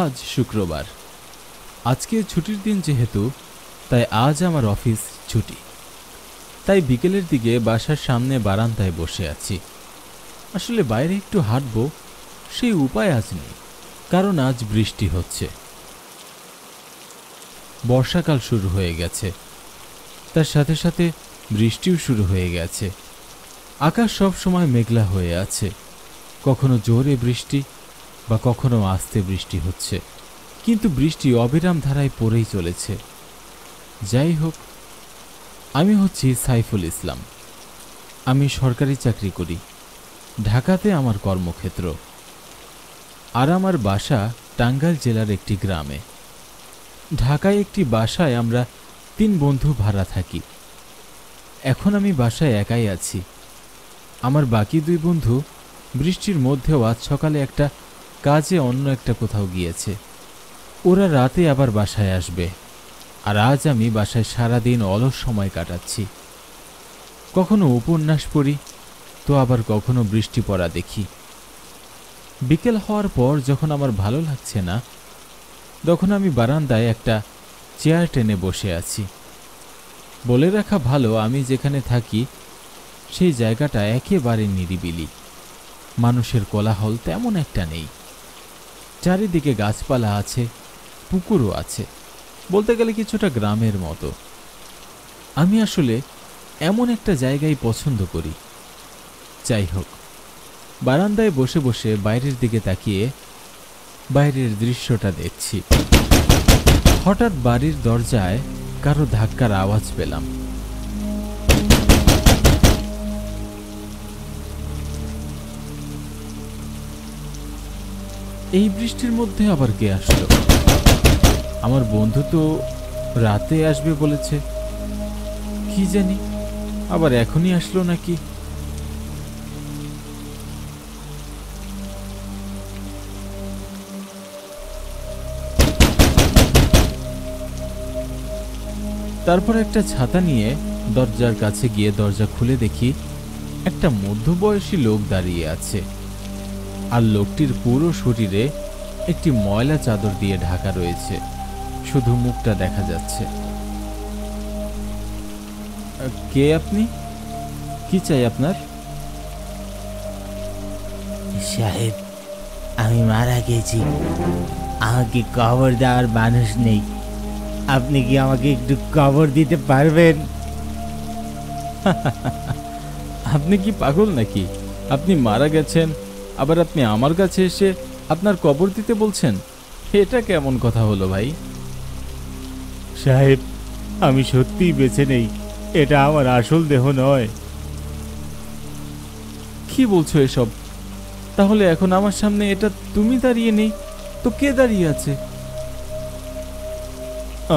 আজ শুক্রবার আজকে ছুটির দিন যেহেতু তাই আজ আমার অফিস ছুটি তাই বিকেলের দিকে বাসার সামনে বারান্দায় বসে আছি আসলে বাইরে একটু হাঁটব সেই উপায় আজ নেই কারণ আজ বৃষ্টি হচ্ছে বর্ষাকাল শুরু হয়ে গেছে তার সাথে সাথে বৃষ্টিও শুরু হয়ে গেছে আকাশ সব সময় মেঘলা হয়ে আছে কখনো জোরে বৃষ্টি বা কখনো আস্তে বৃষ্টি হচ্ছে কিন্তু বৃষ্টি অবিরাম ধারায় পড়েই চলেছে যাই হোক আমি হচ্ছি সাইফুল ইসলাম আমি সরকারি চাকরি করি ঢাকাতে আমার কর্মক্ষেত্র আর আমার বাসা টাঙ্গাইল জেলার একটি গ্রামে ঢাকায় একটি বাসায় আমরা তিন বন্ধু ভাড়া থাকি এখন আমি বাসায় একাই আছি আমার বাকি দুই বন্ধু বৃষ্টির মধ্যেও আজ সকালে একটা কাজে অন্য একটা কোথাও গিয়েছে ওরা রাতে আবার বাসায় আসবে আর আজ আমি বাসায় সারাদিন অলস সময় কাটাচ্ছি কখনো উপন্যাস পড়ি তো আবার কখনো বৃষ্টি পড়া দেখি বিকেল হওয়ার পর যখন আমার ভালো লাগছে না তখন আমি বারান্দায় একটা চেয়ার টেনে বসে আছি বলে রাখা ভালো আমি যেখানে থাকি সেই জায়গাটা একেবারে নিরিবিলি মানুষের কোলাহল তেমন একটা নেই চারিদিকে গাছপালা আছে পুকুরও আছে বলতে গেলে কিছুটা গ্রামের মতো আমি আসলে এমন একটা জায়গায় পছন্দ করি যাই হোক বারান্দায় বসে বসে বাইরের দিকে তাকিয়ে বাইরের দৃশ্যটা দেখছি হঠাৎ বাড়ির দরজায় কারো ধাক্কার আওয়াজ পেলাম এই বৃষ্টির মধ্যে আবার কে আসলো আমার বন্ধু তো রাতে আসবে বলেছে কি জানি আবার এখনই আসলো নাকি তারপর একটা ছাতা নিয়ে দরজার কাছে গিয়ে দরজা খুলে দেখি একটা মধ্যবয়সী লোক দাঁড়িয়ে আছে আর লোকটির পুরো শরীরে একটি ময়লা চাদর দিয়ে ঢাকা রয়েছে শুধু মুখটা দেখা যাচ্ছে কে আপনি কি চাই আপনার সাহেব আমি মারা গেছি আমাকে কবর দেওয়ার মানুষ নেই আপনি কি আমাকে একটু কবর দিতে পারবেন আপনি কি পাগল নাকি আপনি মারা গেছেন আবার আপনি আমার কাছে এসে আপনার কবর দিতে বলছেন এটা কেমন কথা হলো ভাই সাহেব আমি সত্যিই বেছে নেই এটা আমার আসল দেহ নয় কি বলছো এসব তাহলে এখন আমার সামনে এটা তুমি দাঁড়িয়ে নেই তো কে দাঁড়িয়ে আছে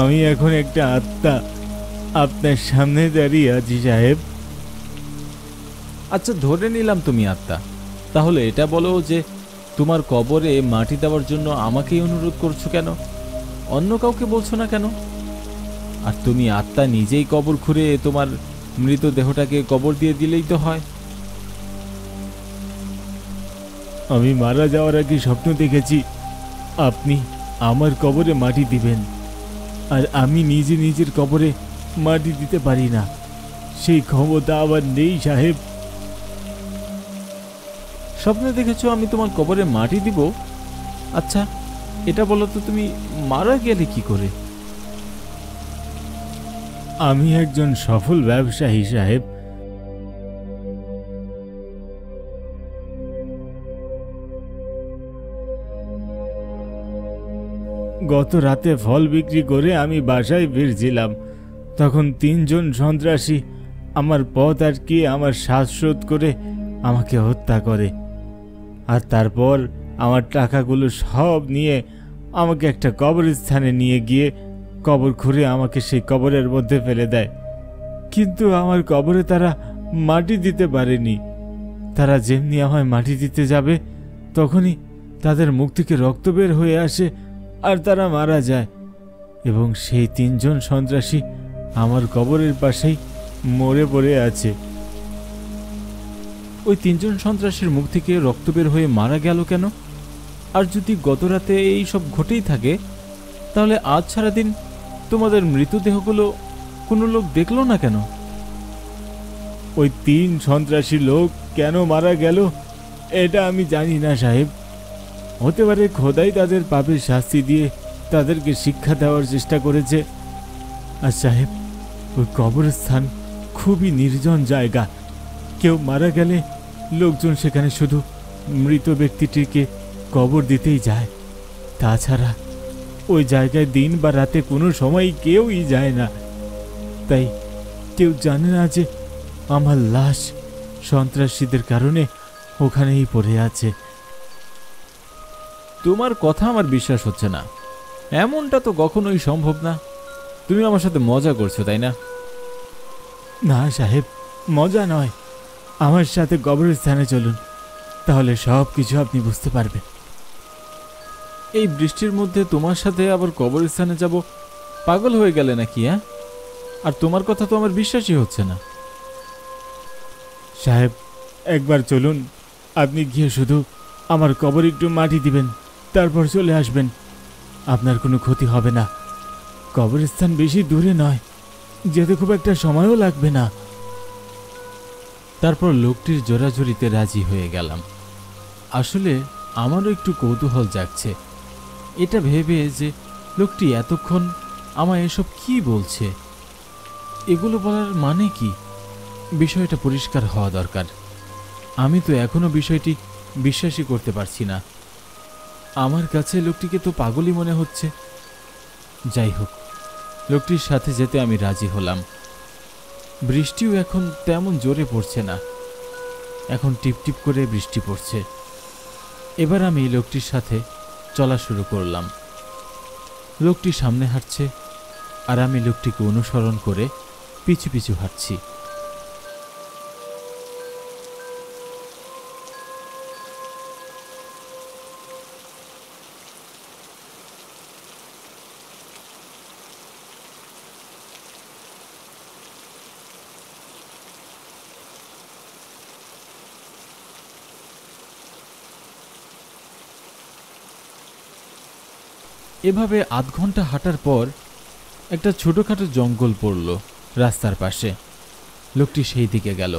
আমি এখন একটা আত্মা আপনার সামনে দাঁড়িয়ে আছি সাহেব আচ্ছা ধরে নিলাম তুমি আত্মা তাহলে এটা বলো যে তোমার কবরে মাটি দেওয়ার জন্য আমাকেই অনুরোধ করছো কেন অন্য কাউকে বলছো না কেন আর তুমি আত্মা নিজেই কবর খুঁড়ে তোমার মৃতদেহটাকে কবর দিয়ে দিলেই তো হয় আমি মারা যাওয়ার আগে স্বপ্ন দেখেছি আপনি আমার কবরে মাটি দিবেন আর আমি নিজে নিজের কবরে মাটি দিতে পারি না সেই ক্ষমতা আবার নেই সাহেব স্বপ্নে দেখেছো আমি তোমার কবরে মাটি দিব আচ্ছা এটা বলো তো তুমি মারা গেলে কি করে আমি একজন সফল ব্যবসায়ী সাহেব গত রাতে ফল বিক্রি করে আমি বাসায় ফিরছিলাম তখন তিনজন সন্ত্রাসী আমার পথ আর কি আমার শ্বাসরোধ করে আমাকে হত্যা করে আর তারপর আমার টাকাগুলো সব নিয়ে আমাকে একটা কবরস্থানে নিয়ে গিয়ে কবর খুঁড়ে আমাকে সেই কবরের মধ্যে ফেলে দেয় কিন্তু আমার কবরে তারা মাটি দিতে পারেনি তারা যেমনি আমায় মাটি দিতে যাবে তখনই তাদের মুখ থেকে রক্ত বের হয়ে আসে আর তারা মারা যায় এবং সেই তিনজন সন্ত্রাসী আমার কবরের পাশেই মরে পড়ে আছে ওই তিনজন সন্ত্রাসীর মুখ থেকে রক্ত বের হয়ে মারা গেল কেন আর যদি গত রাতে এই সব ঘটেই থাকে তাহলে আজ সারাদিন তোমাদের মৃতদেহগুলো কোনো লোক দেখল না কেন ওই তিন সন্ত্রাসী লোক কেন মারা গেল এটা আমি জানি না সাহেব হতে পারে খোদাই তাদের পাপের শাস্তি দিয়ে তাদেরকে শিক্ষা দেওয়ার চেষ্টা করেছে আর সাহেব ওই কবরস্থান খুবই নির্জন জায়গা কেউ মারা গেলে লোকজন সেখানে শুধু মৃত ব্যক্তিটিকে কবর দিতেই যায় তাছাড়া ওই জায়গায় দিন বা রাতে কোনো সময় কেউই যায় না তাই কেউ জানে না যে আমার লাশ সন্ত্রাসীদের কারণে ওখানেই পড়ে আছে তোমার কথা আমার বিশ্বাস হচ্ছে না এমনটা তো কখনোই সম্ভব না তুমি আমার সাথে মজা করছো তাই না না সাহেব মজা নয় আমার সাথে কবরস্থানে চলুন তাহলে সব কিছু আপনি বুঝতে পারবেন এই বৃষ্টির মধ্যে তোমার সাথে আবার কবরস্থানে যাব পাগল হয়ে গেলে নাকি হ্যাঁ আর তোমার কথা তো আমার বিশ্বাসই হচ্ছে না সাহেব একবার চলুন আপনি গিয়ে শুধু আমার কবর একটু মাটি দিবেন তারপর চলে আসবেন আপনার কোনো ক্ষতি হবে না কবরস্থান বেশি দূরে নয় যেতে খুব একটা সময়ও লাগবে না তারপর লোকটির জোরাজুরিতে রাজি হয়ে গেলাম আসলে আমারও একটু কৌতূহল জাগছে এটা ভেবে যে লোকটি এতক্ষণ আমায় এসব কি বলছে এগুলো বলার মানে কি বিষয়টা পরিষ্কার হওয়া দরকার আমি তো এখনও বিষয়টি বিশ্বাসই করতে পারছি না আমার কাছে লোকটিকে তো পাগলই মনে হচ্ছে যাই হোক লোকটির সাথে যেতে আমি রাজি হলাম বৃষ্টিও এখন তেমন জোরে পড়ছে না এখন টিপটিপ করে বৃষ্টি পড়ছে এবার আমি লোকটির সাথে চলা শুরু করলাম লোকটি সামনে হাঁটছে আর আমি লোকটিকে অনুসরণ করে পিছু পিছু হাঁটছি এভাবে আধ ঘন্টা হাঁটার পর একটা ছোটোখাটো জঙ্গল পড়ল রাস্তার পাশে লোকটি সেই দিকে গেল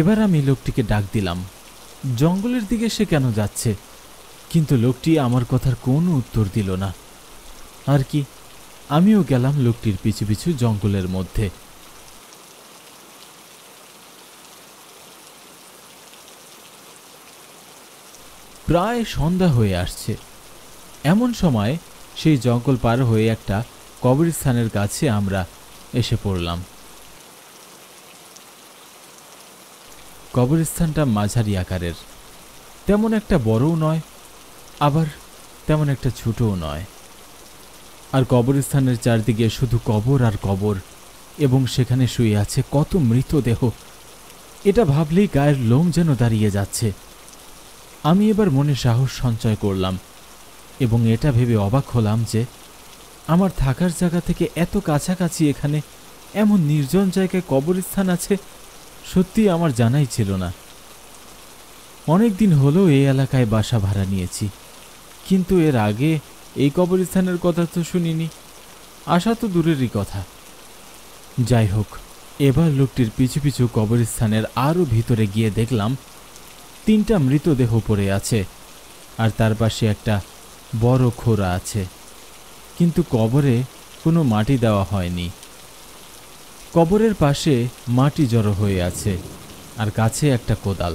এবার আমি লোকটিকে ডাক দিলাম জঙ্গলের দিকে সে কেন যাচ্ছে কিন্তু লোকটি আমার কথার কোনো উত্তর দিল না আর কি আমিও গেলাম লোকটির পিছু পিছু জঙ্গলের মধ্যে প্রায় সন্ধ্যা হয়ে আসছে এমন সময় সেই জঙ্গল পার হয়ে একটা কবরস্থানের কাছে আমরা এসে পড়লাম কবরস্থানটা মাঝারি আকারের তেমন একটা বড়ও নয় আবার তেমন একটা ছোটও নয় আর কবরস্থানের চারদিকে শুধু কবর আর কবর এবং সেখানে শুয়ে আছে কত মৃতদেহ এটা ভাবলেই গায়ের লোম যেন দাঁড়িয়ে যাচ্ছে আমি এবার মনে সাহস সঞ্চয় করলাম এবং এটা ভেবে অবাক হলাম যে আমার থাকার জায়গা থেকে এত কাছাকাছি এখানে এমন নির্জন জায়গায় কবরস্থান আছে সত্যি আমার জানাই ছিল না অনেক দিন হলো এই এলাকায় বাসা ভাড়া নিয়েছি কিন্তু এর আগে এই কবরস্থানের কথা তো শুনিনি আসা তো দূরেরই কথা যাই হোক এবার লোকটির পিছু পিছু কবরস্থানের আরও ভিতরে গিয়ে দেখলাম তিনটা মৃতদেহ পড়ে আছে আর তার পাশে একটা বড় খোরা আছে কিন্তু কবরে কোনো মাটি দেওয়া হয়নি কবরের পাশে মাটি জড়ো হয়ে আছে আর কাছে একটা কোদাল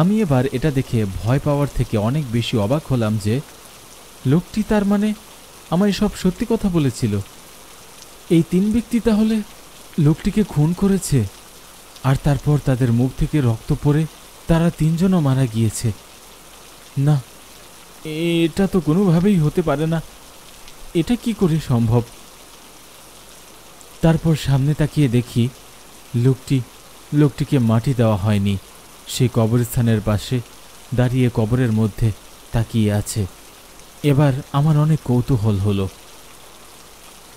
আমি এবার এটা দেখে ভয় পাওয়ার থেকে অনেক বেশি অবাক হলাম যে লোকটি তার মানে আমার সব সত্যি কথা বলেছিল এই তিন ব্যক্তি তাহলে লোকটিকে খুন করেছে আর তারপর তাদের মুখ থেকে রক্ত পড়ে তারা তিনজনও মারা গিয়েছে না এটা তো কোনোভাবেই হতে পারে না এটা কি করে সম্ভব তারপর সামনে তাকিয়ে দেখি লোকটি লোকটিকে মাটি দেওয়া হয়নি সে কবরস্থানের পাশে দাঁড়িয়ে কবরের মধ্যে তাকিয়ে আছে এবার আমার অনেক কৌতূহল হলো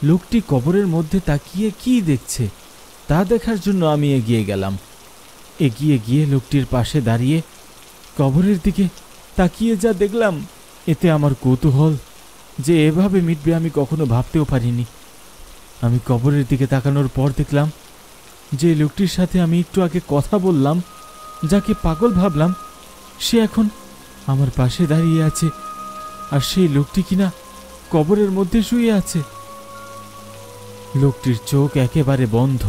লোকটি কবরের মধ্যে তাকিয়ে কি দেখছে তা দেখার জন্য আমি এগিয়ে গেলাম এগিয়ে গিয়ে লোকটির পাশে দাঁড়িয়ে কবরের দিকে তাকিয়ে যা দেখলাম এতে আমার কৌতূহল যে এভাবে মিটবে আমি কখনো ভাবতেও পারিনি আমি কবরের দিকে তাকানোর পর দেখলাম যে লোকটির সাথে আমি একটু আগে কথা বললাম যাকে পাগল ভাবলাম সে এখন আমার পাশে দাঁড়িয়ে আছে আর সেই লোকটি কিনা কবরের মধ্যে শুয়ে আছে লোকটির চোখ একেবারে বন্ধ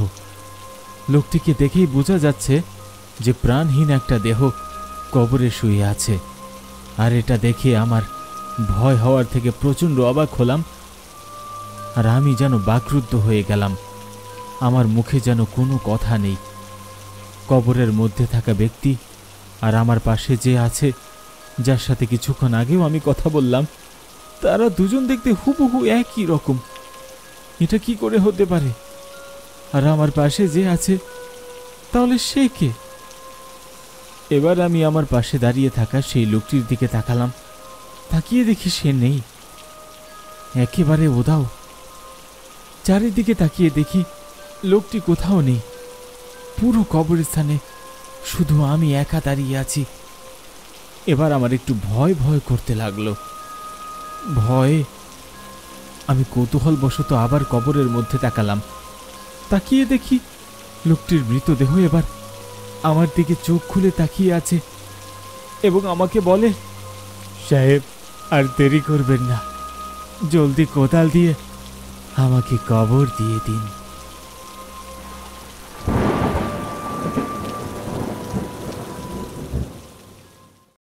লোকটিকে দেখেই বোঝা যাচ্ছে যে প্রাণহীন একটা দেহ কবরে শুয়ে আছে আর এটা দেখে আমার ভয় হওয়ার থেকে প্রচণ্ড অবাক হলাম আর আমি যেন বাকরুদ্ধ হয়ে গেলাম আমার মুখে যেন কোনো কথা নেই কবরের মধ্যে থাকা ব্যক্তি আর আমার পাশে যে আছে যার সাথে কিছুক্ষণ আগেও আমি কথা বললাম তারা দুজন দেখতে হুবহু একই রকম এটা কি করে হতে পারে আর আমার পাশে যে আছে তাহলে সে কে এবার আমি আমার পাশে দাঁড়িয়ে থাকা সেই লোকটির দিকে তাকালাম তাকিয়ে দেখি সে নেই একেবারে ওদাও চারিদিকে তাকিয়ে দেখি লোকটি কোথাও নেই পুরো কবরস্থানে শুধু আমি একা দাঁড়িয়ে আছি এবার আমার একটু ভয় ভয় করতে লাগলো ভয়ে আমি কৌতূহলবশত আবার কবরের মধ্যে তাকালাম তাকিয়ে দেখি লোকটির মৃতদেহ এবার আমার দিকে চোখ খুলে তাকিয়ে আছে এবং আমাকে বলে সাহেব আর দেরি করবেন না জলদি কোদাল দিয়ে আমাকে কবর দিয়ে দিন